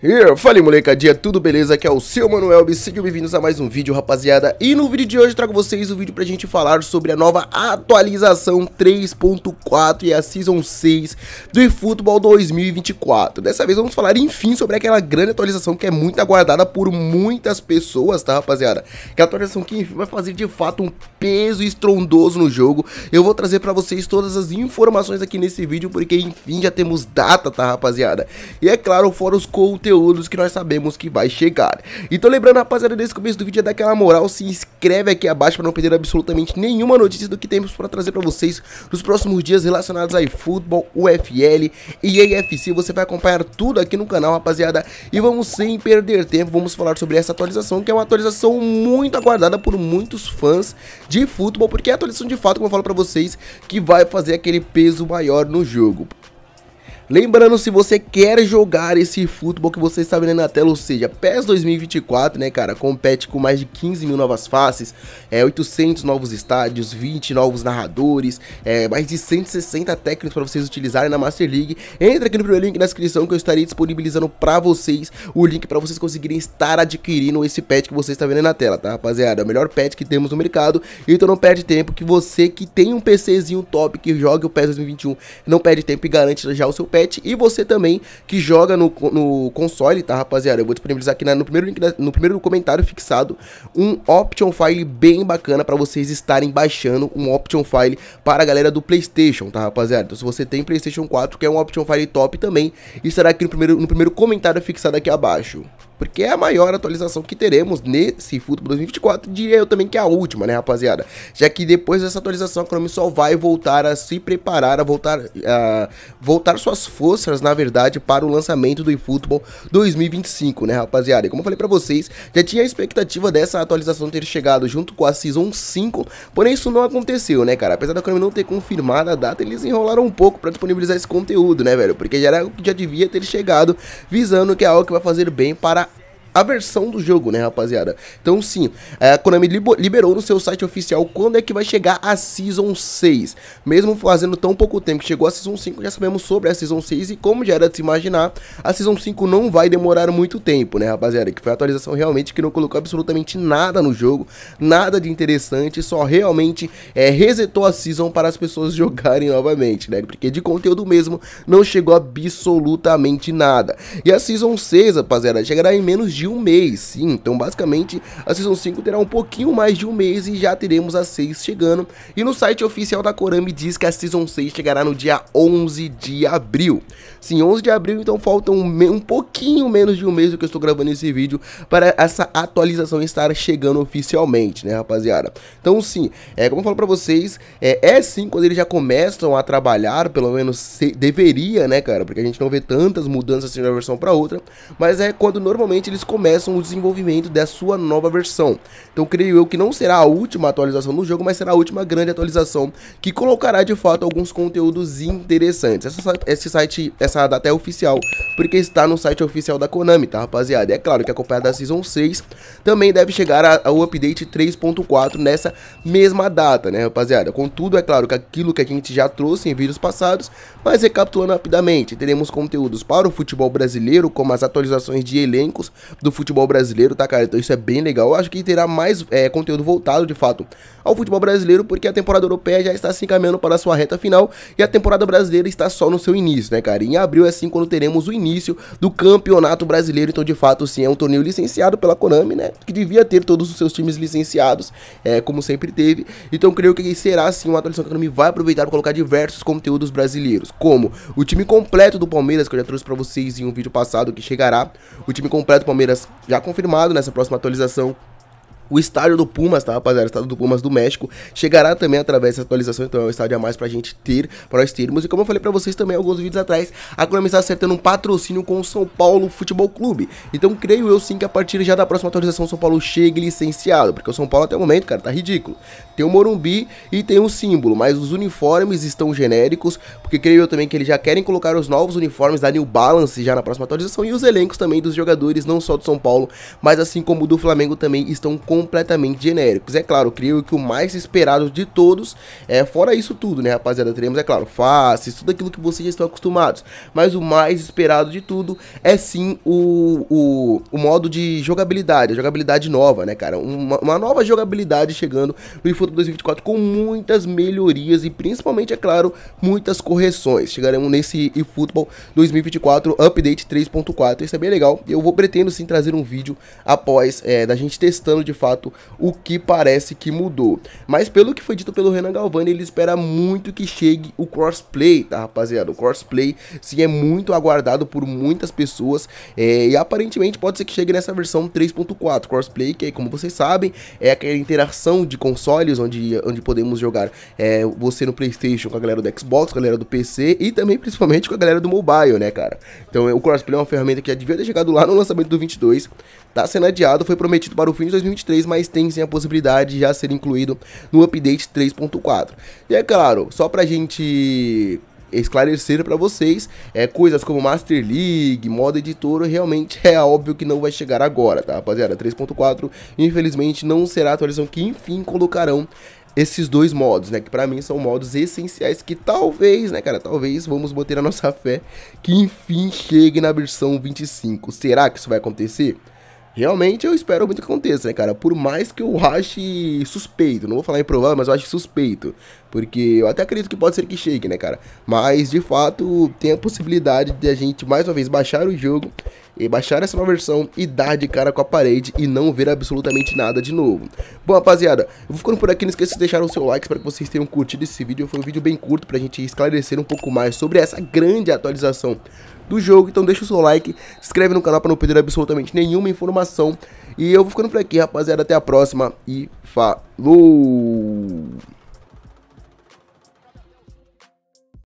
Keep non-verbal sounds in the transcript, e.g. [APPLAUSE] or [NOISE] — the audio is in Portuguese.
Yeah, fala molecadinha, tudo beleza? Aqui é o seu Manuel e sejam bem-vindos a mais um vídeo, rapaziada. E no vídeo de hoje trago vocês o um vídeo pra gente falar sobre a nova atualização 3.4 e a Season 6 do eFootball 2024. Dessa vez vamos falar, enfim, sobre aquela grande atualização que é muito aguardada por muitas pessoas, tá, rapaziada? Que é a atualização que, enfim, vai fazer de fato um peso estrondoso no jogo. Eu vou trazer pra vocês todas as informações aqui nesse vídeo, porque, enfim, já temos data, tá, rapaziada? E é claro, fora os conteúdos conteúdos que nós sabemos que vai chegar. Então lembrando, rapaziada, desse começo do vídeo é daquela moral, se inscreve aqui abaixo para não perder absolutamente nenhuma notícia do que temos para trazer para vocês nos próximos dias relacionados a eFootball, UFL e AFC. Você vai acompanhar tudo aqui no canal, rapaziada, e vamos sem perder tempo, vamos falar sobre essa atualização, que é uma atualização muito aguardada por muitos fãs de futebol, porque é a atualização de fato, como eu falo para vocês, que vai fazer aquele peso maior no jogo. Lembrando, se você quer jogar esse futebol que você está vendo na tela, ou seja, PES 2024, né, cara, compete com mais de 15 mil novas faces, é, 800 novos estádios, 20 novos narradores, é, mais de 160 técnicos para vocês utilizarem na Master League. Entra aqui no primeiro link na descrição que eu estarei disponibilizando para vocês o link para vocês conseguirem estar adquirindo esse pet que você está vendo na tela, tá, rapaziada? É o melhor pet que temos no mercado, então não perde tempo que você que tem um PCzinho top que joga o PES 2021, não perde tempo e garante já o seu pet e você também que joga no, no console, tá, rapaziada? Eu vou disponibilizar aqui na, no, primeiro link, no primeiro comentário fixado um option file bem bacana para vocês estarem baixando um option file para a galera do PlayStation, tá, rapaziada? Então, se você tem PlayStation 4, que é um option file top também, estará aqui no primeiro, no primeiro comentário fixado aqui abaixo porque é a maior atualização que teremos nesse futebol 2024, diria eu também que é a última, né, rapaziada? Já que depois dessa atualização a Chrome só vai voltar a se preparar, a voltar a voltar suas forças, na verdade, para o lançamento do eFootball 2025, né, rapaziada? E como eu falei para vocês, já tinha a expectativa dessa atualização ter chegado junto com a Season 5, porém isso não aconteceu, né, cara? Apesar da Chrome não ter confirmado a data, eles enrolaram um pouco para disponibilizar esse conteúdo, né, velho? Porque já era o que já devia ter chegado, visando que é algo que vai fazer bem para a versão do jogo, né, rapaziada? Então, sim, é, a Konami liberou no seu site oficial quando é que vai chegar a Season 6. Mesmo fazendo tão pouco tempo que chegou a Season 5, já sabemos sobre a Season 6 e como já era de se imaginar, a Season 5 não vai demorar muito tempo, né, rapaziada? Que foi a atualização realmente que não colocou absolutamente nada no jogo, nada de interessante, só realmente é, resetou a Season para as pessoas [LAUGHS] jogarem novamente, né? Porque de conteúdo mesmo não chegou absolutamente nada. E a Season 6, rapaziada, chegará em menos de um mês, sim. Então, basicamente, a Season 5 terá um pouquinho mais de um mês e já teremos a 6 chegando. E no site oficial da Konami diz que a Season 6 chegará no dia 11 de abril. Sim, 11 de abril, então falta um, um pouquinho menos de um mês do que eu estou gravando esse vídeo para essa atualização estar chegando oficialmente, né, rapaziada? Então, sim, é, como eu falo para vocês, é, é sim quando eles já começam a trabalhar, pelo menos se, deveria, né, cara? Porque a gente não vê tantas mudanças assim de uma versão para outra, mas é quando normalmente eles começam começam o desenvolvimento da sua nova versão. Então creio eu que não será a última atualização do jogo, mas será a última grande atualização que colocará de fato alguns conteúdos interessantes. Essa, esse site, essa data é oficial, porque está no site oficial da Konami, tá rapaziada? E é claro que acompanhada da Season 6 também deve chegar ao update 3.4 nessa mesma data, né rapaziada? Contudo, é claro que aquilo que a gente já trouxe em vídeos passados, mas recapitulando rapidamente, teremos conteúdos para o futebol brasileiro, como as atualizações de elencos, do futebol brasileiro, tá, cara? Então isso é bem legal. Eu acho que terá mais é, conteúdo voltado, de fato, ao futebol brasileiro, porque a temporada europeia já está se encaminhando para a sua reta final e a temporada brasileira está só no seu início, né, cara? Em abril é assim quando teremos o início do campeonato brasileiro. Então, de fato, sim, é um torneio licenciado pela Konami, né? Que devia ter todos os seus times licenciados, é, como sempre teve. Então, creio que será, assim uma atualização que a Konami vai aproveitar para colocar diversos conteúdos brasileiros, como o time completo do Palmeiras, que eu já trouxe para vocês em um vídeo passado, que chegará. O time completo do Palmeiras já confirmado nessa próxima atualização o estádio do Pumas, tá, rapaziada? O estádio do Pumas do México chegará também através dessa atualização, então é um estádio a mais pra gente ter, pra nós termos. E como eu falei pra vocês também alguns vídeos atrás, a Konami está acertando um patrocínio com o São Paulo Futebol Clube. Então creio eu sim que a partir já da próxima atualização o São Paulo chegue licenciado, porque o São Paulo até o momento, cara, tá ridículo. Tem o Morumbi e tem o símbolo, mas os uniformes estão genéricos, porque creio eu também que eles já querem colocar os novos uniformes da New Balance já na próxima atualização e os elencos também dos jogadores, não só do São Paulo, mas assim como do Flamengo também estão com completamente genéricos. É claro, creio que o mais esperado de todos é fora isso tudo, né, rapaziada? Teremos, é claro, faces, tudo aquilo que vocês já estão acostumados. Mas o mais esperado de tudo é sim o, o, o modo de jogabilidade, a jogabilidade nova, né, cara? Uma, uma nova jogabilidade chegando no eFootball 2024 com muitas melhorias e principalmente, é claro, muitas correções. Chegaremos nesse eFootball 2024 Update 3.4. Isso é bem legal. Eu vou pretendo sim trazer um vídeo após é, da gente testando de fato fato o que parece que mudou. Mas pelo que foi dito pelo Renan Galvani, ele espera muito que chegue o crossplay, tá rapaziada? O crossplay sim é muito aguardado por muitas pessoas é, e aparentemente pode ser que chegue nessa versão 3.4. Crossplay, que como vocês sabem, é aquela interação de consoles onde, onde podemos jogar é, você no Playstation com a galera do Xbox, com a galera do PC e também principalmente com a galera do mobile, né, cara? Então o crossplay é uma ferramenta que já devia ter chegado lá no lançamento do 22, tá sendo adiado, foi prometido para o fim de 2023 vez mais tem sim a possibilidade de já ser incluído no update 3.4. E é claro, só pra gente esclarecer para vocês, é, coisas como Master League, modo editor, realmente [LAUGHS] é óbvio que não vai chegar agora, tá rapaziada? 3.4 infelizmente não será a atualização que enfim colocarão esses dois modos, né? Que para mim são modos essenciais que talvez, né, cara, talvez vamos botar a nossa fé que enfim chegue na versão 25. Será que isso vai acontecer? realmente eu espero muito que aconteça, né, cara? Por mais que eu ache suspeito, não vou falar improvável, mas eu acho suspeito. Porque eu até acredito que pode ser que chegue, né, cara? Mas, de fato, tem a possibilidade de a gente, mais uma vez, baixar o jogo, e baixar essa nova versão e dar de cara com a parede e não ver absolutamente nada de novo. Bom, rapaziada, eu vou ficando por aqui, não esqueça de deixar o seu like, espero que vocês tenham curtido esse vídeo. Foi um vídeo bem curto pra gente esclarecer um pouco mais sobre essa grande atualização do jogo. Então deixa o seu like, se inscreve no canal para não perder absolutamente nenhuma informação. E eu vou ficando por aqui, rapaziada. Até a próxima e falou!